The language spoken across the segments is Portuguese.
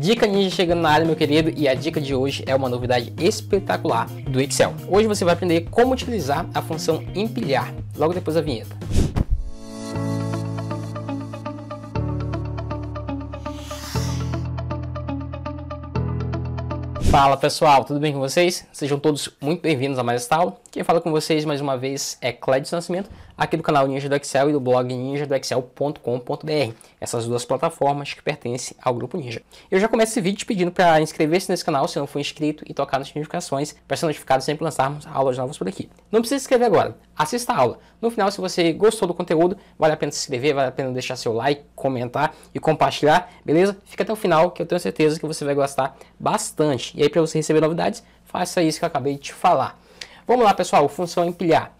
Dica Ninja chegando na área, meu querido, e a dica de hoje é uma novidade espetacular do Excel. Hoje você vai aprender como utilizar a função empilhar, logo depois da vinheta. Fala pessoal, tudo bem com vocês? Sejam todos muito bem-vindos a mais esta aula. Quem fala com vocês mais uma vez é Clédio Nascimento, aqui do canal Ninja do Excel e do blog ninjadoexcel.com.br, essas duas plataformas que pertencem ao Grupo Ninja. Eu já começo esse vídeo te pedindo para inscrever-se nesse canal se não for inscrito e tocar nas notificações para ser notificado sempre que lançarmos aulas novas por aqui. Não precisa se inscrever agora, assista a aula. No final, se você gostou do conteúdo, vale a pena se inscrever, vale a pena deixar seu like, comentar e compartilhar, beleza? Fica até o final que eu tenho certeza que você vai gostar bastante. E aí, para você receber novidades, faça isso que eu acabei de te falar. Vamos lá, pessoal, função empilhar.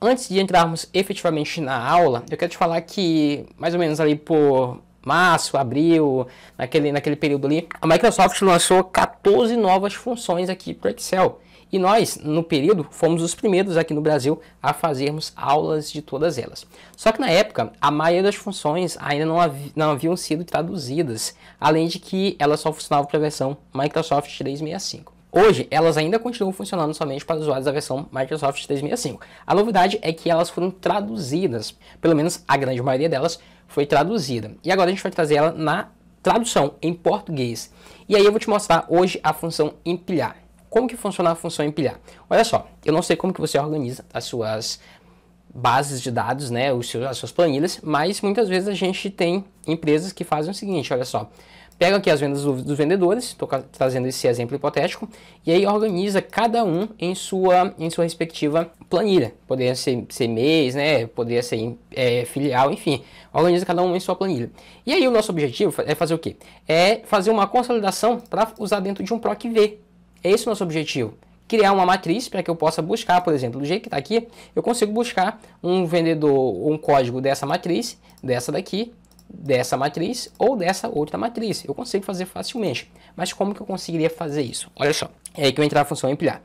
Antes de entrarmos efetivamente na aula, eu quero te falar que, mais ou menos ali por março, abril, naquele, naquele período ali, a Microsoft lançou 14 novas funções aqui para Excel. E nós, no período, fomos os primeiros aqui no Brasil a fazermos aulas de todas elas. Só que na época, a maioria das funções ainda não, hav não haviam sido traduzidas, além de que elas só funcionavam para a versão Microsoft 365. Hoje, elas ainda continuam funcionando somente para usuários da versão Microsoft 365. A novidade é que elas foram traduzidas, pelo menos a grande maioria delas foi traduzida. E agora a gente vai trazer ela na tradução em português. E aí eu vou te mostrar hoje a função empilhar. Como que funciona a função empilhar? Olha só, eu não sei como que você organiza as suas bases de dados, né, os seus, as suas planilhas, mas muitas vezes a gente tem empresas que fazem o seguinte, olha só, pega aqui as vendas dos vendedores, estou trazendo esse exemplo hipotético, e aí organiza cada um em sua, em sua respectiva planilha. Poderia ser, ser mês, né? Poderia ser é, filial, enfim. Organiza cada um em sua planilha. E aí o nosso objetivo é fazer o quê? É fazer uma consolidação para usar dentro de um PROC V. É esse o nosso objetivo criar uma matriz para que eu possa buscar, por exemplo, do jeito que está aqui, eu consigo buscar um vendedor, um código dessa matriz, dessa daqui, dessa matriz ou dessa outra matriz. Eu consigo fazer facilmente, mas como que eu conseguiria fazer isso? Olha só, é aí que eu entrar a função empilhar.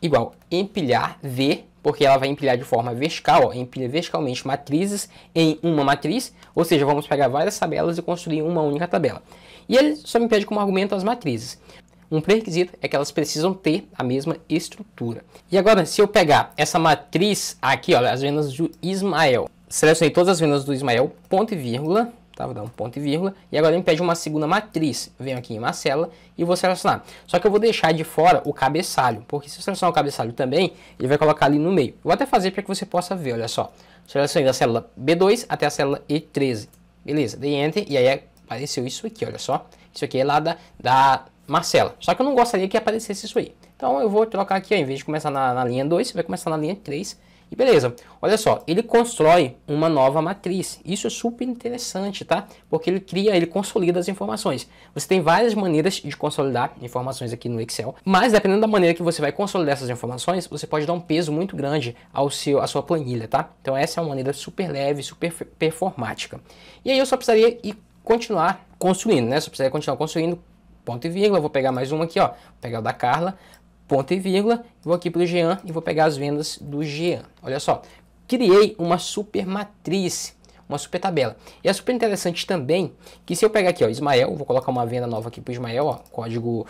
Igual empilhar V, porque ela vai empilhar de forma vertical, ó, empilha verticalmente matrizes em uma matriz, ou seja, vamos pegar várias tabelas e construir uma única tabela. E ele só me pede como argumento as matrizes. Um pré-requisito é que elas precisam ter a mesma estrutura. E agora, se eu pegar essa matriz aqui, olha, as vendas do Ismael, selecionei todas as vendas do Ismael, ponto e vírgula, tá? Vou dar um ponto e vírgula. E agora ele me pede uma segunda matriz. Venho aqui em uma célula e vou selecionar. Só que eu vou deixar de fora o cabeçalho, porque se eu selecionar o cabeçalho também, ele vai colocar ali no meio. Vou até fazer para que você possa ver, olha só. Selecionei da célula B2 até a célula E13. Beleza, dei Enter e aí apareceu isso aqui, olha só. Isso aqui é lá da, da Marcela. Só que eu não gostaria que aparecesse isso aí. Então eu vou trocar aqui, ó, em vez de começar na, na linha 2, vai começar na linha 3 e beleza, olha só, ele constrói uma nova matriz. Isso é super interessante, tá? Porque ele cria, ele consolida as informações. Você tem várias maneiras de consolidar informações aqui no Excel, mas dependendo da maneira que você vai consolidar essas informações, você pode dar um peso muito grande ao seu, à sua planilha, tá? Então essa é uma maneira super leve, super performática. E aí eu só precisaria ir continuar construindo, né? Só precisaria continuar construindo ponto e vírgula, vou pegar mais uma aqui, ó, vou pegar o da Carla, ponto e vírgula, vou aqui para o Jean e vou pegar as vendas do Jean. Olha só, criei uma super matriz, uma super tabela. E é super interessante também que se eu pegar aqui, ó, Ismael, vou colocar uma venda nova aqui para o Ismael, ó, código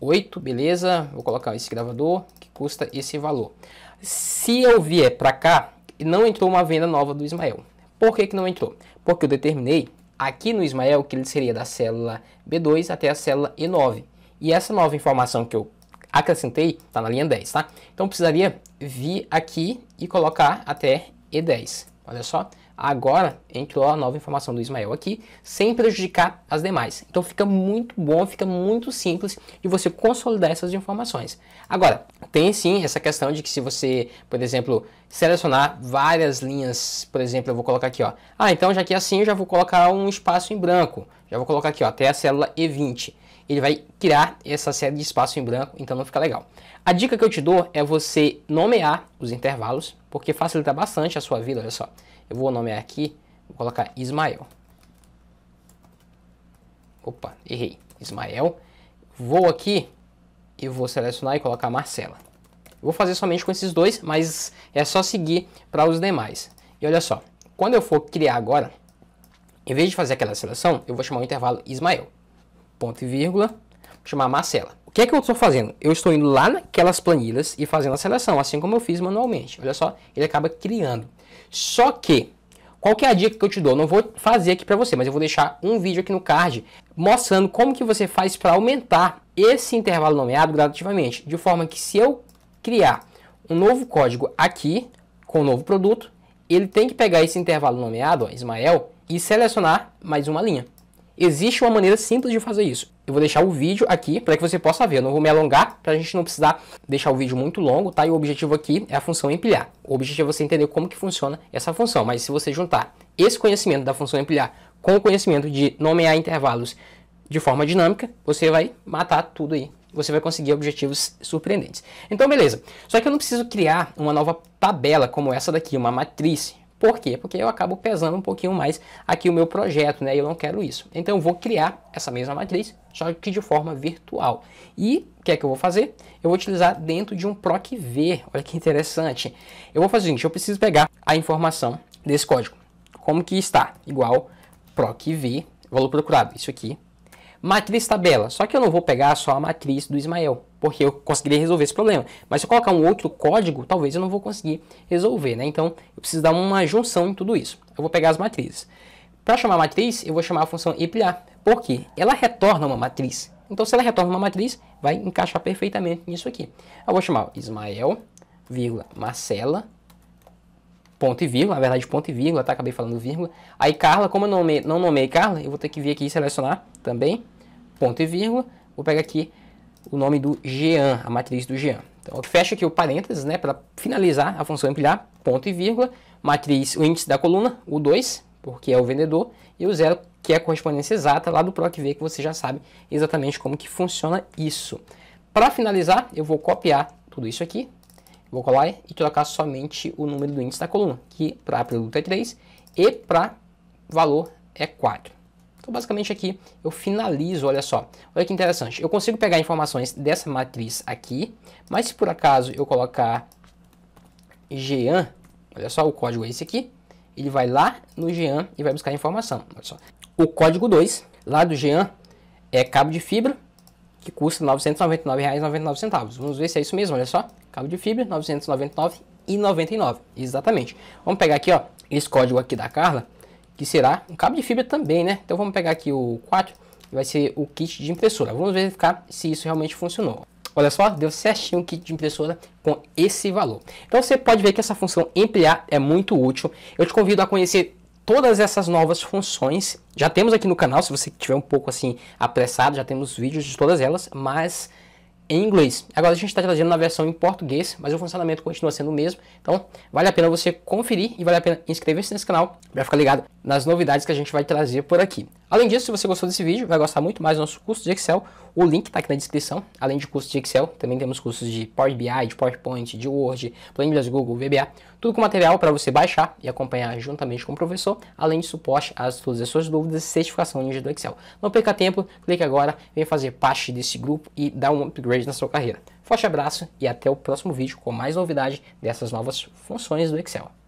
8, beleza? Vou colocar esse gravador que custa esse valor. Se eu vier para cá, não entrou uma venda nova do Ismael. Por que, que não entrou? Porque eu determinei aqui no Ismael que ele seria da célula B2 até a célula E9. E essa nova informação que eu acrescentei, está na linha 10, tá? Então precisaria vir aqui e colocar até E10. Olha só, agora entrou a nova informação do Ismael aqui, sem prejudicar as demais. Então fica muito bom, fica muito simples de você consolidar essas informações. Agora, tem sim essa questão de que se você, por exemplo, selecionar várias linhas, por exemplo, eu vou colocar aqui, ó. Ah, então já que é assim, eu já vou colocar um espaço em branco. Já vou colocar aqui, ó, até a célula E20 ele vai criar essa série de espaço em branco, então não fica legal. A dica que eu te dou é você nomear os intervalos, porque facilita bastante a sua vida, olha só. Eu vou nomear aqui, vou colocar Ismael. Opa, errei. Ismael. Vou aqui e vou selecionar e colocar Marcela. vou fazer somente com esses dois, mas é só seguir para os demais. E olha só, quando eu for criar agora, em vez de fazer aquela seleção, eu vou chamar o intervalo Ismael ponto e vírgula, vou chamar Marcela. O que é que eu estou fazendo? Eu estou indo lá naquelas planilhas e fazendo a seleção, assim como eu fiz manualmente. Olha só, ele acaba criando. Só que, qual que é a dica que eu te dou? não vou fazer aqui para você, mas eu vou deixar um vídeo aqui no card mostrando como que você faz para aumentar esse intervalo nomeado gradativamente, de forma que se eu criar um novo código aqui com um novo produto, ele tem que pegar esse intervalo nomeado, ó, Ismael, e selecionar mais uma linha. Existe uma maneira simples de fazer isso. Eu vou deixar o vídeo aqui para que você possa ver. Eu não vou me alongar para a gente não precisar deixar o vídeo muito longo, tá? E o objetivo aqui é a função empilhar. O objetivo é você entender como que funciona essa função. Mas se você juntar esse conhecimento da função empilhar com o conhecimento de nomear intervalos de forma dinâmica, você vai matar tudo aí. Você vai conseguir objetivos surpreendentes. Então, beleza. Só que eu não preciso criar uma nova tabela como essa daqui, uma matriz por quê? Porque eu acabo pesando um pouquinho mais aqui o meu projeto, né? Eu não quero isso. Então eu vou criar essa mesma matriz, só que de forma virtual. E o que é que eu vou fazer? Eu vou utilizar dentro de um PROC-V. Olha que interessante. Eu vou fazer o seguinte, eu preciso pegar a informação desse código. Como que está? Igual PROC-V, valor procurado, isso aqui. Matriz tabela, só que eu não vou pegar só a matriz do Ismael porque eu conseguiria resolver esse problema. Mas se eu colocar um outro código, talvez eu não vou conseguir resolver, né? Então, eu preciso dar uma junção em tudo isso. Eu vou pegar as matrizes. Para chamar a matriz, eu vou chamar a função Por porque ela retorna uma matriz. Então, se ela retorna uma matriz, vai encaixar perfeitamente nisso aqui. Eu vou chamar Ismael, vírgula, Marcela, ponto e vírgula, na verdade ponto e vírgula, tá? Acabei falando vírgula. Aí Carla, como eu nome, não nomeei Carla, eu vou ter que vir aqui e selecionar também, ponto e vírgula. Vou pegar aqui o nome do Jean, a matriz do Jean. Então, fecha aqui o parênteses, né, para finalizar a função empilhar, ponto e vírgula, matriz, o índice da coluna, o 2, porque é o vendedor, e o zero, que é a correspondência exata lá do PROC-V, que você já sabe exatamente como que funciona isso. Para finalizar, eu vou copiar tudo isso aqui, vou colar e trocar somente o número do índice da coluna, que para produto é 3 e para valor é 4. Então, basicamente aqui eu finalizo, olha só. Olha que interessante. Eu consigo pegar informações dessa matriz aqui, mas se por acaso eu colocar Jean, olha só, o código é esse aqui, ele vai lá no Jean e vai buscar a informação. Olha só. O código 2, lá do Jean, é cabo de fibra, que custa R$ 999,99. Vamos ver se é isso mesmo, olha só. Cabo de fibra, R$ 999,99. Exatamente. Vamos pegar aqui, ó, esse código aqui da Carla que será um cabo de fibra também, né? Então vamos pegar aqui o 4, vai ser o kit de impressora. Vamos verificar se isso realmente funcionou. Olha só, deu certinho o kit de impressora com esse valor. Então você pode ver que essa função ampliar é muito útil. Eu te convido a conhecer todas essas novas funções. Já temos aqui no canal, se você tiver um pouco assim apressado, já temos vídeos de todas elas, mas em inglês. Agora a gente está trazendo na versão em português, mas o funcionamento continua sendo o mesmo. Então vale a pena você conferir e vale a pena inscrever-se nesse canal para ficar ligado nas novidades que a gente vai trazer por aqui. Além disso, se você gostou desse vídeo, vai gostar muito mais do nosso curso de Excel. O link está aqui na descrição. Além de curso de Excel, também temos cursos de Power BI, de PowerPoint, de Word, planilhas Google, VBA. Tudo com material para você baixar e acompanhar juntamente com o professor, além de suporte às todas as suas dúvidas e certificação ninja do Excel. Não perca tempo, clique agora, venha fazer parte desse grupo e dar um upgrade na sua carreira. Forte abraço e até o próximo vídeo com mais novidade dessas novas funções do Excel.